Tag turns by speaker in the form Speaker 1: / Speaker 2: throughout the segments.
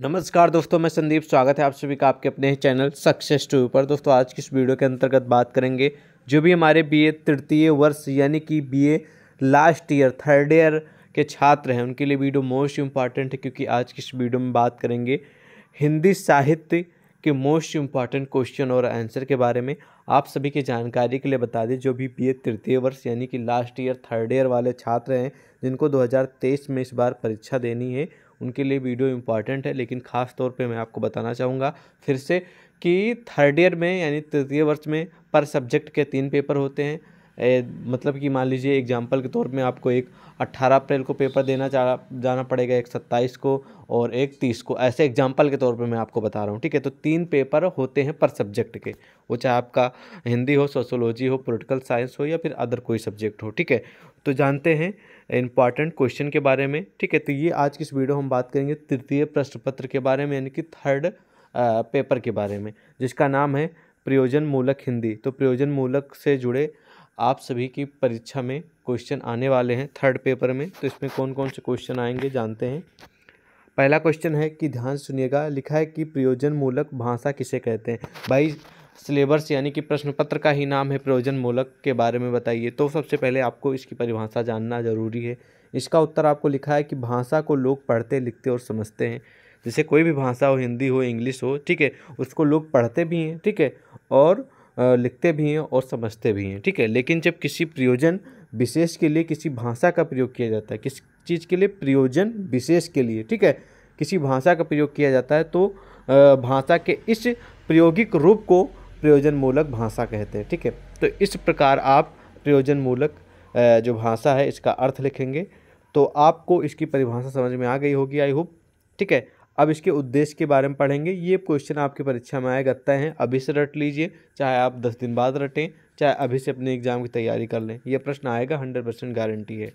Speaker 1: नमस्कार दोस्तों मैं संदीप स्वागत है आप सभी का आपके अपने चैनल सक्सेस टू पर दोस्तों आज की इस वीडियो के अंतर्गत बात करेंगे जो भी हमारे बीए तृतीय वर्ष यानी कि BA last year third year के छात्र हैं उनके लिए वीडियो मोस्ट इम्पॉर्टेंट है क्योंकि आज की इस वीडियो में बात करेंगे हिंदी साहित्य के मोस्ट इम्पॉर्टेंट क्वेश्चन और आंसर के बारे में आप सभी की जानकारी के लिए बता दें जो भी बी तृतीय वर्ष यानी कि लास्ट ईयर थर्ड ईयर वाले छात्र हैं जिनको 2023 में इस बार परीक्षा देनी है उनके लिए वीडियो इंपॉर्टेंट है लेकिन ख़ास तौर पे मैं आपको बताना चाहूँगा फिर से कि थर्ड ईयर में यानी तृतीय वर्ष में पर सब्जेक्ट के तीन पेपर होते हैं ए, मतलब कि मान लीजिए एग्जाम्पल के तौर में आपको एक 18 अप्रैल को पेपर देना चाह जाना पड़ेगा एक 27 को और एक 30 को ऐसे एग्जाम्पल के तौर पे मैं आपको बता रहा हूँ ठीक है तो तीन पेपर होते हैं पर सब्जेक्ट के वो चाहे आपका हिंदी हो सोशोलॉजी हो पोलिटिकल साइंस हो या फिर अदर कोई सब्जेक्ट हो ठीक है तो जानते हैं इंपॉर्टेंट क्वेश्चन के बारे में ठीक है तो ये आज की इस वीडियो हम बात करेंगे तृतीय प्रश्न पत्र के बारे में यानी कि थर्ड पेपर के बारे में जिसका नाम है प्रयोजन मूलक हिंदी तो प्रयोजन मूलक से जुड़े आप सभी की परीक्षा में क्वेश्चन आने वाले हैं थर्ड पेपर में तो इसमें कौन कौन से क्वेश्चन आएंगे जानते हैं पहला क्वेश्चन है कि ध्यान सुनिएगा लिखा है कि प्रयोजन मूलक भाषा किसे कहते हैं भाई सिलेबस यानी कि प्रश्न पत्र का ही नाम है प्रयोजन मूलक के बारे में बताइए तो सबसे पहले आपको इसकी परिभाषा जानना जरूरी है इसका उत्तर आपको लिखा है कि भाषा को लोग पढ़ते लिखते और समझते हैं जैसे कोई भी भाषा हो हिंदी हो इंग्लिश हो ठीक है उसको लोग पढ़ते भी हैं ठीक है और लिखते भी हैं और समझते भी हैं ठीक है लेकिन जब किसी प्रयोजन विशेष के लिए किसी भाषा का प्रयोग किया जाता है किस चीज़ के लिए प्रयोजन विशेष के लिए ठीक है किसी भाषा का प्रयोग किया जाता है तो भाषा के इस प्रायोगिक रूप को प्रयोजनमूलक भाषा कहते हैं ठीक है तो इस प्रकार आप प्रयोजनमूलक जो भाषा है इसका अर्थ लिखेंगे तो आपको इसकी परिभाषा समझ में आ गई होगी आई होप ठीक है अब इसके उद्देश्य के बारे में पढ़ेंगे ये क्वेश्चन आपकी परीक्षा में आएगा तय है अभी से रट लीजिए चाहे आप दस दिन बाद रटें चाहे अभी से अपने एग्ज़ाम की तैयारी कर लें यह प्रश्न आएगा हंड्रेड परसेंट गारंटी है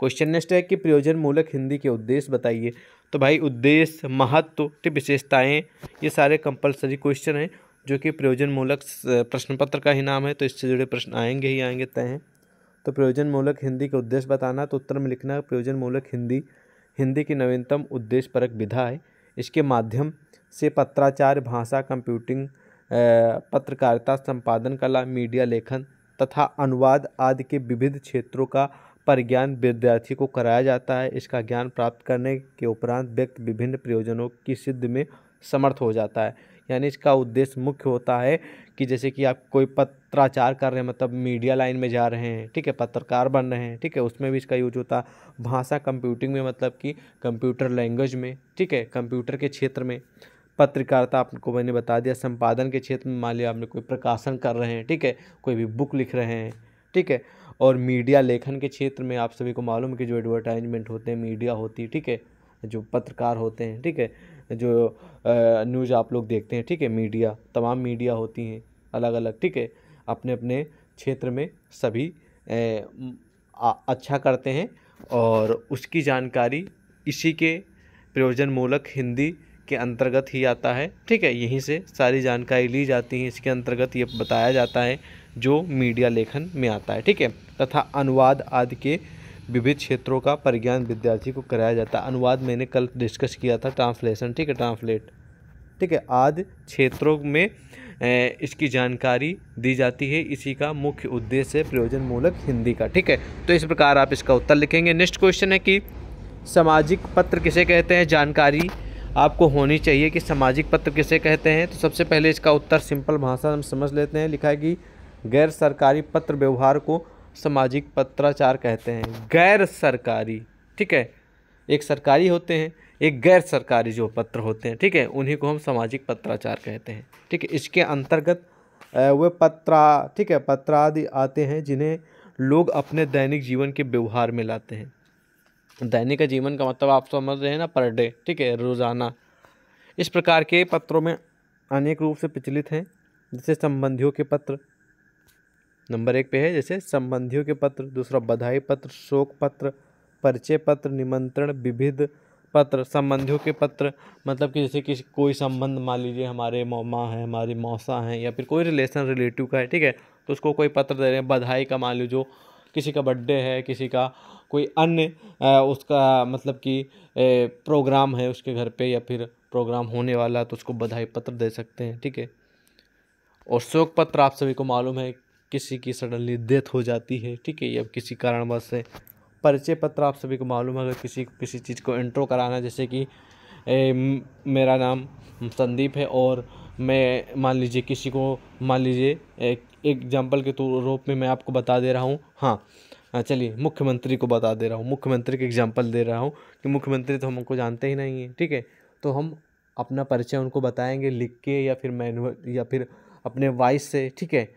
Speaker 1: क्वेश्चन नेक्स्ट है कि प्रयोजन मूलक हिंदी के उद्देश्य बताइए तो भाई उद्देश्य महत्व की विशेषताएँ ये सारे कंपलसरी क्वेश्चन हैं जो कि प्रयोजन मूलक प्रश्न पत्र का ही नाम है तो इससे जुड़े प्रश्न आएंगे ही आएंगे तय हैं तो प्रयोजन मूलक हिंदी का उद्देश्य बताना तो उत्तर में लिखना प्रयोजन मूलक हिंदी हिंदी की नवीनतम उद्देश्य परक विधा है इसके माध्यम से पत्राचार भाषा कंप्यूटिंग पत्रकारिता संपादन कला मीडिया लेखन तथा अनुवाद आदि के विविध क्षेत्रों का पर ज्ञान विद्यार्थी को कराया जाता है इसका ज्ञान प्राप्त करने के उपरांत व्यक्ति विभिन्न प्रयोजनों की सिद्धि में समर्थ हो जाता है यानी इसका उद्देश्य मुख्य होता है कि जैसे कि आप कोई पत्राचार कर रहे हैं मतलब मीडिया लाइन में जा रहे हैं ठीक है पत्रकार बन रहे हैं ठीक है उसमें भी इसका यूज होता है भाषा कंप्यूटिंग में मतलब कि कंप्यूटर लैंग्वेज में ठीक है कंप्यूटर के क्षेत्र में पत्रकारिता आपको मैंने बता दिया संपादन के क्षेत्र में मान लिया आपने कोई प्रकाशन कर रहे हैं ठीक है कोई भी बुक लिख रहे हैं ठीक है और मीडिया लेखन के क्षेत्र में आप सभी को मालूम है कि जो एडवर्टाइजमेंट होते हैं मीडिया होती है ठीक है जो पत्रकार होते हैं ठीक है जो न्यूज़ आप लोग देखते हैं ठीक है मीडिया तमाम मीडिया होती हैं अलग अलग ठीक है अपने अपने क्षेत्र में सभी ए, आ, अच्छा करते हैं और उसकी जानकारी इसी के प्रयोजन मूलक हिंदी के अंतर्गत ही आता है ठीक है यहीं से सारी जानकारी ली जाती है इसके अंतर्गत ये बताया जाता है जो मीडिया लेखन में आता है ठीक है तथा अनुवाद आदि के विविध क्षेत्रों का परिज्ञान विद्यार्थी को कराया जाता है अनुवाद मैंने कल डिस्कस किया था ट्रांसलेशन ठीक है ट्रांसलेट ठीक है आदि क्षेत्रों में इसकी जानकारी दी जाती है इसी का मुख्य उद्देश्य है प्रयोजन मूलक हिंदी का ठीक है तो इस प्रकार आप इसका उत्तर लिखेंगे नेक्स्ट क्वेश्चन है कि सामाजिक पत्र किसे कहते हैं जानकारी आपको होनी चाहिए कि सामाजिक पत्र किसे कहते हैं तो सबसे पहले इसका उत्तर सिंपल भाषा हम समझ लेते हैं लिखा है कि गैर सरकारी पत्र व्यवहार को सामाजिक पत्राचार कहते हैं गैर सरकारी ठीक है एक सरकारी होते हैं एक गैर सरकारी जो पत्र होते हैं ठीक है उन्हीं को हम सामाजिक पत्राचार कहते हैं ठीक है इसके अंतर्गत वे पत्रा ठीक है पत्रादि आते हैं जिन्हें लोग अपने दैनिक जीवन के व्यवहार में लाते हैं दैनिक जीवन का मतलब आप समझ रहे हैं ना पर डे ठीक है रोज़ाना इस प्रकार के पत्रों में अनेक रूप से प्रचलित हैं जैसे संबंधियों के पत्र नंबर एक पे है जैसे संबंधियों के पत्र दूसरा बधाई पत्र शोक पत्र परिचय पत्र निमंत्रण विभिध पत्र संबंधियों के पत्र मतलब कि जैसे किसी कोई संबंध मान लीजिए हमारे मामा है हमारी मौसा है या फिर कोई रिलेशन रिलेटिव का है ठीक है तो उसको कोई पत्र दे रहे हैं बधाई का मान लीजिए किसी का बर्थडे है किसी का कोई अन्य उसका मतलब कि प्रोग्राम है उसके घर पे या फिर प्रोग्राम होने वाला तो उसको बधाई पत्र दे सकते हैं ठीक है और शोक पत्र आप सभी को मालूम है किसी की सडनली डेथ हो जाती है ठीक है या किसी कारणवश से परिचय पत्र आप सभी को मालूम है अगर किसी किसी चीज़ को इंट्रो कराना जैसे कि ए, मेरा नाम संदीप है और मैं मान लीजिए किसी को मान लीजिए एग्जाम्पल के रूप में मैं आपको बता दे रहा हूँ हाँ, हाँ चलिए मुख्यमंत्री को बता दे रहा हूँ मुख्यमंत्री के एग्जाम्पल दे रहा हूँ कि मुख्यमंत्री तो हमको जानते ही नहीं है ठीक है तो हम अपना परिचय उनको बताएंगे लिख के या फिर मैनुअल या फिर अपने वॉइस से ठीक है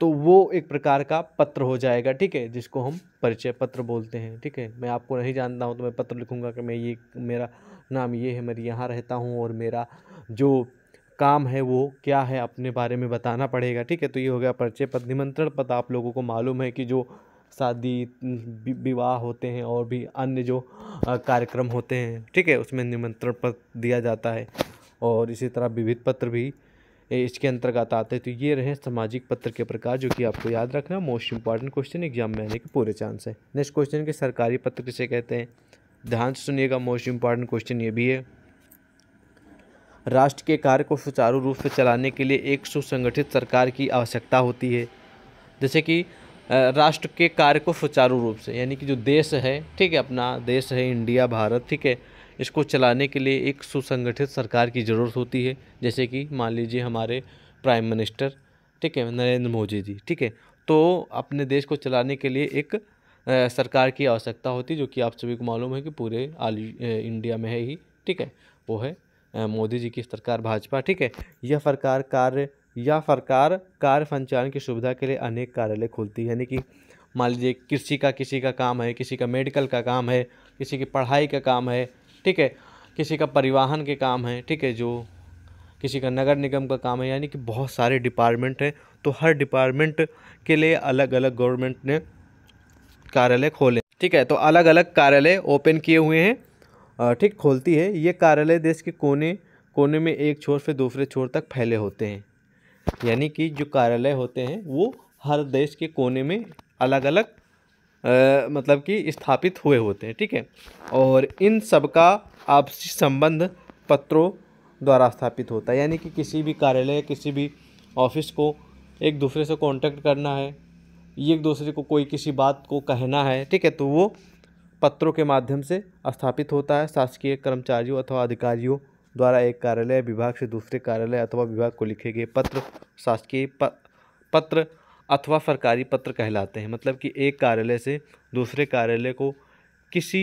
Speaker 1: तो वो एक प्रकार का पत्र हो जाएगा ठीक है जिसको हम परिचय पत्र बोलते हैं ठीक है मैं आपको नहीं जानता हूँ तो मैं पत्र लिखूँगा कि मैं ये मेरा नाम ये है मैं यहाँ रहता हूँ और मेरा जो काम है वो क्या है अपने बारे में बताना पड़ेगा ठीक है तो ये हो गया परिचय पद निमंत्रण पद आप लोगों को मालूम है कि जो शादी विवाह होते हैं और भी अन्य जो कार्यक्रम होते हैं ठीक है उसमें निमंत्रण पत्र दिया जाता है और इसी तरह विविध पत्र भी इसके अंतर्गत आते हैं तो ये रहे सामाजिक पत्र के प्रकार जो कि आपको याद रखना मोस्ट इंपॉर्टेंट क्वेश्चन एग्जाम में आने के पूरे चांस है नेक्स्ट क्वेश्चन के सरकारी पत्र किसे कहते हैं ध्यान से सुनिएगा मोस्ट इंपॉर्टेंट क्वेश्चन ये भी है राष्ट्र के कार्य को सुचारू रूप से चलाने के लिए एक सुसंगठित सरकार की आवश्यकता होती है जैसे कि राष्ट्र के कार्य को सुचारू रूप से यानी कि जो देश है ठीक है अपना देश है इंडिया भारत ठीक है इसको चलाने के लिए एक सुसंगठित सरकार की ज़रूरत होती है जैसे कि मान लीजिए हमारे प्राइम मिनिस्टर ठीक है नरेंद्र मोदी जी ठीक है तो अपने देश को चलाने के लिए एक सरकार की आवश्यकता होती है जो कि आप सभी को मालूम है कि पूरे आल इंडिया में है ही ठीक है वो है मोदी जी की सरकार भाजपा ठीक है यह सरकार कार्य या सरकार कार्य संचालन की सुविधा के लिए अनेक कार्यालय खोलती है यानी कि मान लीजिए कृषि का किसी का काम है किसी का मेडिकल का काम है किसी की पढ़ाई का काम है ठीक है किसी का परिवहन के काम है ठीक है जो किसी का नगर निगम का काम है यानी कि बहुत सारे डिपार्टमेंट हैं तो हर डिपार्टमेंट के लिए अलग अलग गवर्नमेंट ने कार्यालय खोले ठीक है तो अलग अलग कार्यालय ओपन किए हुए हैं ठीक खोलती है ये कार्यालय देश के कोने कोने में एक छोर से दूसरे छोर तक फैले होते हैं यानी कि जो कार्यालय होते हैं वो हर देश के कोने में अलग अलग आ, मतलब कि स्थापित हुए होते हैं ठीक है और इन सब का आपसी संबंध पत्रों द्वारा स्थापित होता है यानी कि किसी भी कार्यालय किसी भी ऑफिस को एक दूसरे से कांटेक्ट करना है एक दूसरे को कोई किसी बात को कहना है ठीक है तो वो पत्रों के माध्यम से स्थापित होता है शासकीय कर्मचारियों अथवा अधिकारियों द्वारा एक कार्यालय विभाग से दूसरे कार्यालय अथवा विभाग को लिखे गए पत्र शासकीय पत्र अथवा सरकारी पत्र कहलाते हैं मतलब कि एक कार्यालय से दूसरे कार्यालय को किसी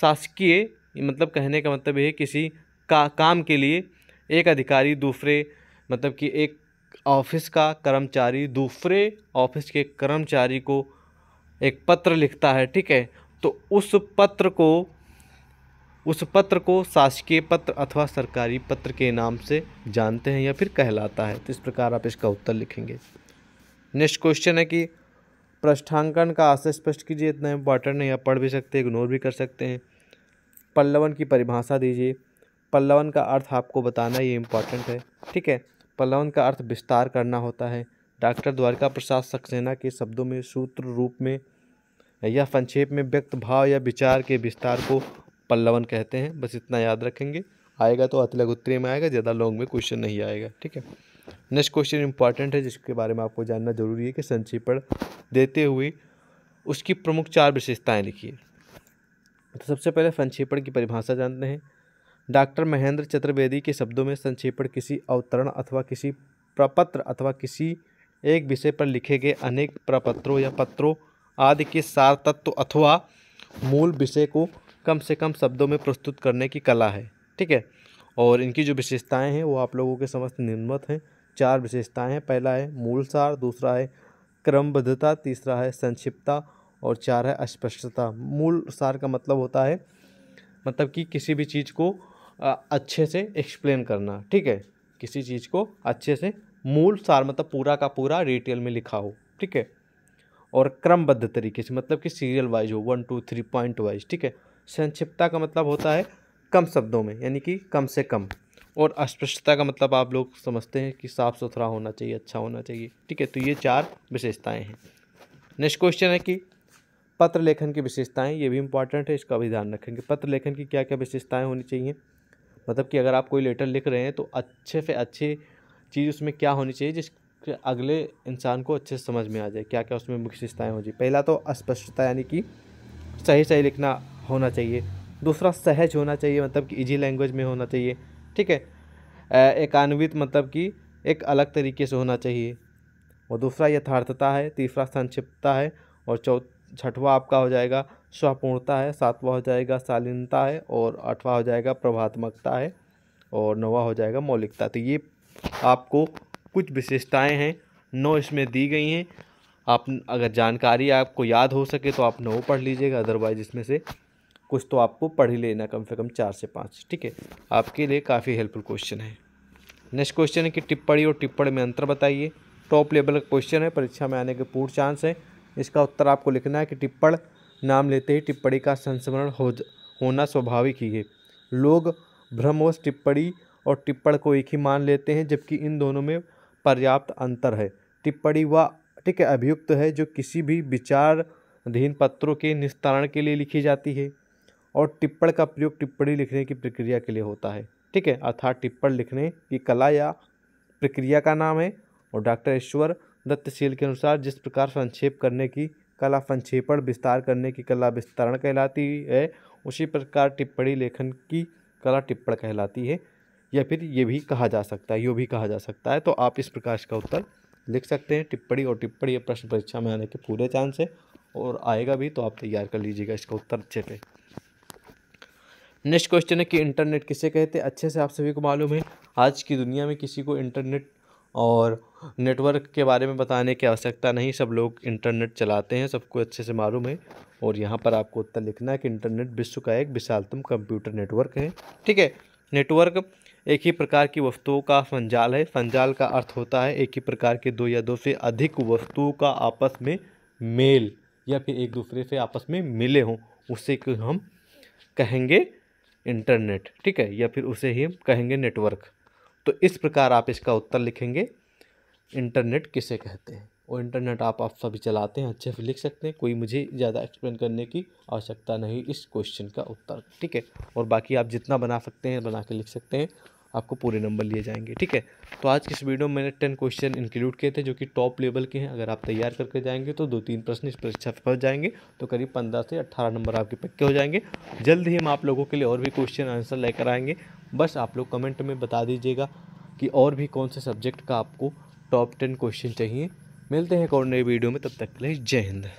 Speaker 1: शासकीय मतलब कहने का मतलब है किसी का काम के लिए एक अधिकारी दूसरे मतलब कि एक ऑफिस का कर्मचारी दूसरे ऑफिस के कर्मचारी को एक पत्र लिखता है ठीक है तो उस पत्र को उस पत्र को शासकीय पत्र अथवा सरकारी पत्र के नाम से जानते हैं या फिर कहलाता है तो इस प्रकार आप इसका उत्तर लिखेंगे नेक्स्ट क्वेश्चन है कि पृष्ठांकन का आशय स्पष्ट कीजिए इतना इम्पॉर्टेंट नहीं आप पढ़ भी सकते हैं इग्नोर भी कर सकते हैं पल्लवन की परिभाषा दीजिए पल्लवन का अर्थ आपको बताना ये इम्पॉर्टेंट है ठीक है पल्लवन का अर्थ विस्तार करना होता है डॉक्टर द्वारका प्रसाद सक्सेना के शब्दों में सूत्र रूप में यह संक्षेप में व्यक्त भाव या विचार के विस्तार को पल्लवन कहते हैं बस इतना याद रखेंगे आएगा तो अतिलग उत्तरी में आएगा ज़्यादा लॉन्ग में क्वेश्चन नहीं आएगा ठीक है नेक्स्ट क्वेश्चन इंपॉर्टेंट है जिसके बारे में आपको जानना जरूरी है कि संक्षेपण देते हुए उसकी प्रमुख चार विशेषताएँ लिखिए तो सबसे पहले संक्षेपण की परिभाषा जानते हैं डॉक्टर महेंद्र चतुर्वेदी के शब्दों में संक्षेपण किसी अवतरण अथवा किसी प्रपत्र अथवा किसी एक विषय पर लिखे गए अनेक प्रपत्रों या पत्रों आदि के सार तत्व अथवा मूल विषय को कम से कम शब्दों में प्रस्तुत करने की कला है ठीक है और इनकी जो विशेषताएं हैं वो आप लोगों के समस्त निर्मत हैं चार विशेषताएं हैं पहला है मूल सार दूसरा है क्रमबद्धता तीसरा है संक्षिप्तता और चार है अस्पष्टता मूल सार का मतलब होता है मतलब कि किसी भी चीज़ को अच्छे से एक्सप्लेन करना ठीक है किसी चीज़ को अच्छे से मूल सार मतलब पूरा का पूरा रिटेल में लिखा हो ठीक है और क्रमबद्ध तरीके से मतलब कि सीरियल वाइज हो one two three point wise ठीक है संक्षिप्तता का मतलब होता है कम शब्दों में यानी कि कम से कम और अस्पष्टता का मतलब आप लोग समझते हैं कि साफ़ सुथरा होना चाहिए अच्छा होना चाहिए ठीक है तो ये चार विशेषताएँ हैं नेक्स्ट क्वेश्चन है कि पत्र लेखन की विशेषताएं ये भी इंपॉर्टेंट है इसका भी ध्यान रखेंगे पत्र लेखन की क्या क्या विशेषताएं होनी चाहिए मतलब कि अगर आप कोई लेटर लिख रहे हैं तो अच्छे से अच्छी चीज़ उसमें क्या होनी चाहिए जिस कि अगले इंसान को अच्छे से समझ में आ जाए क्या क्या उसमें विशेषताएँ विशेषताएँ जाए पहला तो अस्पष्टता यानी कि सही सही लिखना होना चाहिए दूसरा सहज होना चाहिए मतलब कि ईजी लैंग्वेज में होना चाहिए ठीक है एकान्वित मतलब कि एक अलग तरीके से होना चाहिए और दूसरा यथार्थता है तीसरा संक्षिप्तता है और चौथ छठवा आपका हो जाएगा स्वपूर्णता है सातवां हो जाएगा शालीनता है और आठवा हो जाएगा प्रभात्मकता है और नवा हो जाएगा मौलिकता तो ये आपको कुछ विशेषताएं हैं नौ इसमें दी गई हैं आप अगर जानकारी आपको याद हो सके तो आप नौ पढ़ लीजिएगा अदरवाइज़ इसमें से कुछ तो आपको पढ़ ही लेना कम से कम चार से पाँच ठीक है आपके लिए काफ़ी हेल्पफुल क्वेश्चन है नेक्स्ट क्वेश्चन है कि टिप्पणी और टिप्पणी में अंतर बताइए टॉप लेवल का क्वेश्चन है परीक्षा में आने के पूर्ण चांस है इसका उत्तर आपको लिखना है कि टिप्पण नाम लेते ही टिप्पणी का संस्मरण हो होना स्वाभाविक ही है लोग भ्रमवश टिप्पणी और टिप्पण को एक ही मान लेते हैं जबकि इन दोनों में पर्याप्त अंतर है टिप्पणी वह ठीक है अभियुक्त है जो किसी भी विचारधीन पत्रों के निस्तारण के लिए लिखी जाती है और टिप्पण का प्रयोग टिप्पणी लिखने की प्रक्रिया के लिए होता है ठीक है अर्थात टिप्पण लिखने की कला या प्रक्रिया का नाम है और डॉक्टर ईश्वर दत्तशील के अनुसार जिस प्रकार संक्षेप करने की कला संक्षेपण विस्तार करने की कला विस्तारण कहलाती है उसी प्रकार टिप्पणी लेखन की कला टिप्पण कहलाती है या फिर ये भी कहा जा सकता है यो भी कहा जा सकता है तो आप इस प्रकार का उत्तर लिख सकते हैं टिप्पणी और टिप्पणी या प्रश्न परीक्षा में आने के पूरे चांस है और आएगा भी तो आप तैयार कर लीजिएगा इसका उत्तर अच्छे से नेक्स्ट क्वेश्चन है कि इंटरनेट किसे कहते हैं अच्छे से आप सभी को मालूम है आज की दुनिया में किसी को इंटरनेट और नेटवर्क के बारे में बताने की आवश्यकता नहीं सब लोग इंटरनेट चलाते हैं सबको अच्छे से मालूम है और यहाँ पर आपको उत्तर लिखना है कि इंटरनेट विश्व का एक विशालतम कंप्यूटर नेटवर्क है ठीक है नेटवर्क एक ही प्रकार की वस्तुओं का संजाल है संजाल का अर्थ होता है एक ही प्रकार के दो या दो से अधिक वस्तुओं का आपस में मेल या फिर एक दूसरे से आपस में मिले हों उसे हम कहेंगे इंटरनेट ठीक है या फिर उसे ही हम कहेंगे नेटवर्क तो इस प्रकार आप इसका उत्तर लिखेंगे इंटरनेट किसे कहते हैं और इंटरनेट आप आप सभी चलाते हैं अच्छे से लिख सकते हैं कोई मुझे ज़्यादा एक्सप्लेन करने की आवश्यकता नहीं इस क्वेश्चन का उत्तर ठीक है और बाकी आप जितना बना सकते हैं बना के लिख सकते हैं आपको पूरे नंबर लिए जाएंगे ठीक है तो आज की इस वीडियो में मैंने टेन क्वेश्चन इंक्लूड किए थे जो कि टॉप लेवल के हैं अगर आप तैयार करके जाएंगे तो दो तीन प्रश्न इस परीक्षा पर जाएंगे तो करीब पंद्रह से अट्ठारह नंबर आपके पक्के हो जाएंगे जल्द ही हम आप लोगों के लिए और भी क्वेश्चन आंसर लेकर आएंगे बस आप लोग कमेंट में बता दीजिएगा कि और भी कौन से सब्जेक्ट का आपको टॉप टेन क्वेश्चन चाहिए मिलते हैं एक और नई वीडियो में तब तक के लिए जय हिंद